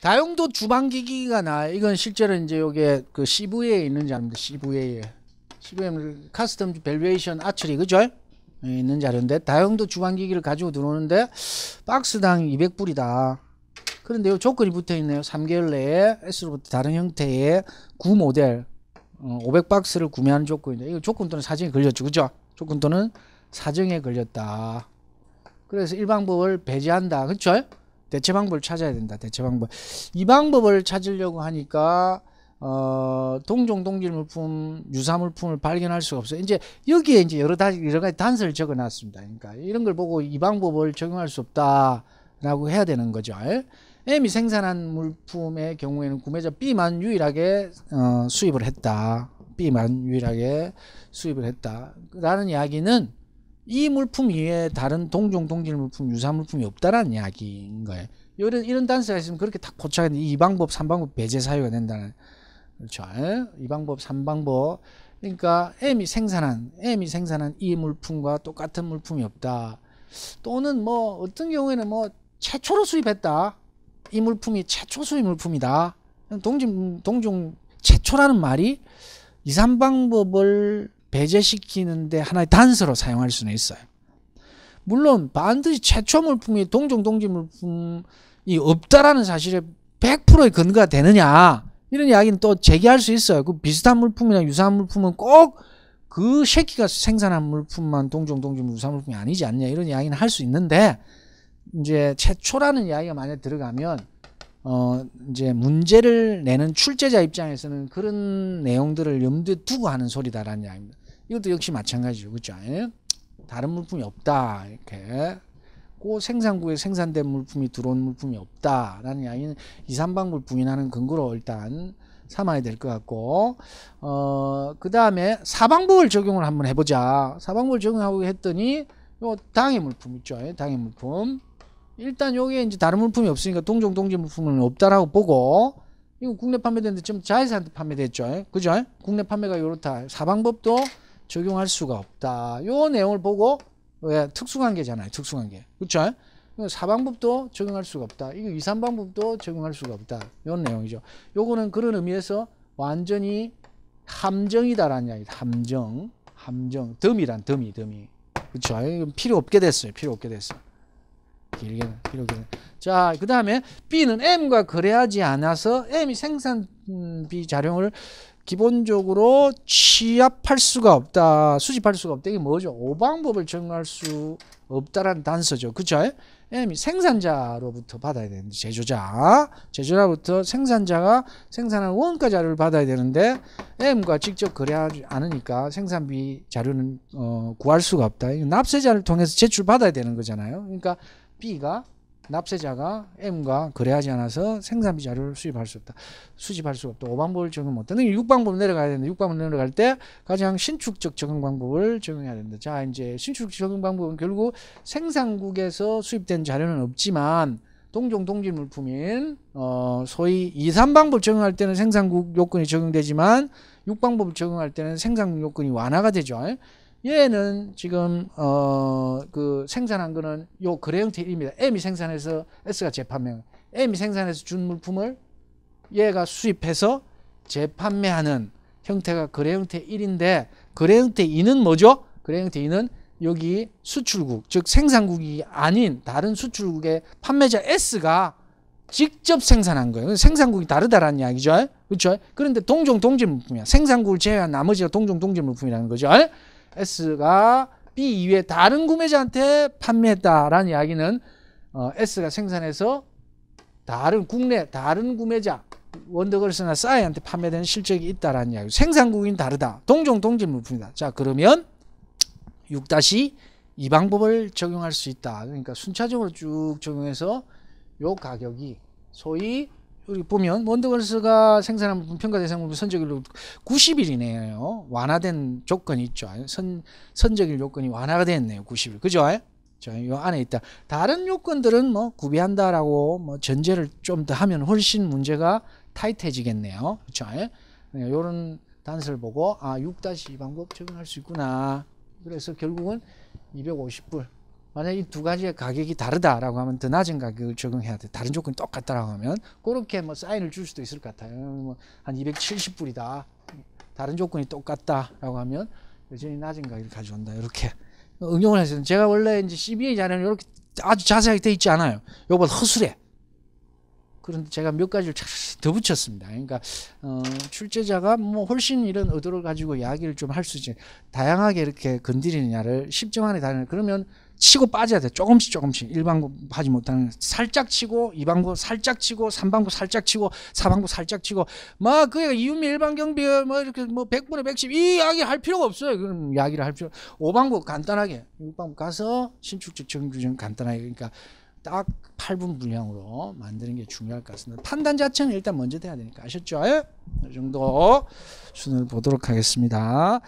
다용도 주방기기가 나. 이건 실제로 이제 요게 그 CV에 있는 자료입니다. CV에. CV에 카스텀 밸류에이션 아츠리 그죠? 예, 있는 자료인데 다용도 주방기기를 가지고 들어오는데 박스당 200불이다. 그런데 요 조건이 붙어 있네요. 3개월 내에 S로부터 다른 형태의 구 모델 500박스를 어, 구매하는 조건인데 이거 조건 또는 사정에 걸렸죠. 그죠? 조건 또는 사정에 걸렸다. 그래서 일방법을 배제한다. 그렇죠? 대체 방법을 찾아야 된다. 대체 방법. 이 방법을 찾으려고 하니까 어, 동종 동질 물품, 유사 물품을 발견할 수가 없어요. 이제 여기에 이제 여러, 다, 여러 가지 단서를 적어 놨습니다. 그러니까 이런 걸 보고 이 방법을 적용할 수 없다라고 해야 되는 거죠. M이 생산한 물품의 경우에는 구매자 B만 유일하게 어, 수입을 했다. B만 유일하게 수입을 했다라는 이야기는 이 물품 이외에 다른 동종 동질 물품 유사 물품이 없다라는 이야기인 거예요. 이런 이런 단서가 있으면 그렇게 딱고착야겠는이 방법 삼 방법 배제 사유가 된다는 그렇죠. 이 방법 삼 방법 그러니까 M이 생산한 M이 생산한 이 물품과 똑같은 물품이 없다. 또는 뭐 어떤 경우에는 뭐 최초로 수입했다. 이 물품이 최초 수입 물품이다. 동종 동종 최초라는 말이 이산 방법을 배제시키는데 하나의 단서로 사용할 수는 있어요. 물론 반드시 최초 물품이 동종 동지 물품이 없다라는 사실에 100%의 근거가 되느냐 이런 이야기는 또 제기할 수 있어요. 그 비슷한 물품이나 유사한 물품은 꼭 그 새끼가 생산한 물품만 동종 동지 유사 물품이 아니지 않냐 이런 이야기는 할 수 있는데 이제 최초라는 이야기가 만약 에 들어가면 어 이제 문제를 내는 출제자 입장에서는 그런 내용들을 염두에 두고 하는 소리다라는 이야기입니다. 이것도 역시 마찬가지죠. 그죠? 예? 다른 물품이 없다. 이렇게. 고 생산구에 생산된 물품이 들어온 물품이 없다라는 이야기는 이산방물품이라는 근거로 일단 삼아야 될 것 같고 어그 다음에 사방법을 적용을 한번 해보자 사방법을 적용하고 했더니 요 당해 물품 있죠 예? 당해 물품 일단 여기에 이제 다른 물품이 없으니까 동종 동지 물품은 없다라고 보고 이거 국내 판매되는데 지금 자회사한테 판매됐죠. 그죠? 국내 판매가 요렇다. 사방법도 적용할 수가 없다. 요 내용을 보고 왜 예, 특수관계잖아요. 특수관계. 그렇죠? 사방법도 적용할 수가 없다. 이거 위산방법도 적용할 수가 없다. 요 내용이죠. 요거는 그런 의미에서 완전히 함정이다라는 이야기다. 함정. 함정. 덤이란 덤이 덤이. 그렇죠? 필요 없게 됐어요. 필요 없게 됐어요. 길게는 길게는 자그 다음에 B는 M과 거래하지 않아서 M이 생산비 음, 자료를 기본적으로 취합할 수가 없다 수집할 수가 없다 이게 뭐죠 오방법을 정할 수 없다라는 단서죠 그쵸 M이 생산자로부터 받아야 되는데 제조자 제조자부터 생산자가 생산한 원가 자료를 받아야 되는데 M과 직접 거래하지 않으니까 생산비 자료는 어, 구할 수가 없다 납세자를 통해서 제출받아야 되는 거잖아요 그러니까 B가 납세자가 M과 거래하지 않아서 생산비 자료를 수집할수 없다. 수집할 수 없다. 5방법을 적용 못한다. 6방법 내려가야 된다. 6방법 내려갈 때 가장 신축적 적용 방법을 적용해야 된다. 자, 이제 신축적 적용 방법은 결국 생산국에서 수입된 자료는 없지만 동종 동질 물품인 어 소위 2, 3방법 적용할 때는 생산국 요건이 적용되지만 6방법을 적용할 때는 생산국 요건이 완화가 되죠. 얘는 지금 어 그 생산한 거는 요 거래 형태 입니다 M이 생산해서 S가 재판매. M이 생산해서 준 물품을 얘가 수입해서 재판매하는 형태가 거래 형태 1인데 거래 형태 2는 뭐죠? 거래 형태 2는 여기 수출국 즉 생산국이 아닌 다른 수출국의 판매자 S가 직접 생산한 거예요. 생산국이 다르다라는 이야기죠. 그렇죠? 그런데 동종 동질 물품이야. 생산국을 제외한 나머지가 동종 동질 물품이라는 거죠. S가 B 이외 다른 구매자한테 판매했다라는 이야기는 어, S가 생산해서 다른 국내 다른 구매자 원더걸스나 싸이한테 판매된 실적이 있다라는 이야기. 생산국인 다르다. 동종 동질 물품이다. 자 그러면 6 2 방법을 적용할 수 있다. 그러니까 순차적으로 쭉 적용해서 요 가격이 소위 여기 보면 원더걸스가 생산한 분평가 대상물부 선적일로 90일이네요. 완화된 조건이 있죠. 선, 선적일 요건이 완화가 됐네요. 90일. 그죠? 이 안에 있다. 다른 요건들은 뭐 구비한다라고 뭐 전제를 좀 더 하면 훨씬 문제가 타이트해지겠네요. 그렇죠? 요런 단서를 보고 아, 6-2다 방법 적용할 수 있구나. 그래서 결국은 250불 만약 이 두 가지의 가격이 다르다라고 하면 더 낮은 가격을 적용해야 돼. 다른 조건이 똑같다라고 하면 그렇게 뭐 사인을 줄 수도 있을 것 같아요. 뭐 한 270불이다. 다른 조건이 똑같다라고 하면 여전히 낮은 가격을 가져온다. 이렇게 응용을 해서 제가 원래 이제 CBA 자료는 이렇게 아주 자세하게 돼 있지 않아요. 요번 허술해. 그런데 제가 몇 가지를 더 붙였습니다. 그러니까 어, 출제자가 뭐 훨씬 이런 의도를 가지고 이야기를 좀 할 수 있지 다양하게 이렇게 건드리느냐를 10점 안에 다루는 그러면 치고 빠져야 돼. 조금씩 조금씩. 일반구 하지 못하는 살짝 치고 이방구 살짝 치고 삼방구 살짝 치고 사방구 살짝 치고 막그 뭐, 이유미 일반 경비 뭐 이렇게 뭐 100분의 110이 이야기 할 필요가 없어요. 그럼 이야기를 할 필요. 오방구 간단하게 6방구 가서 신축적 정규정 간단하게 그러니까 딱 8분 분량으로 만드는 게 중요할 것 같습니다. 판단 자체는 일단 먼저 돼야 되니까 아셨죠? 이 예? 정도 수능을 보도록 하겠습니다.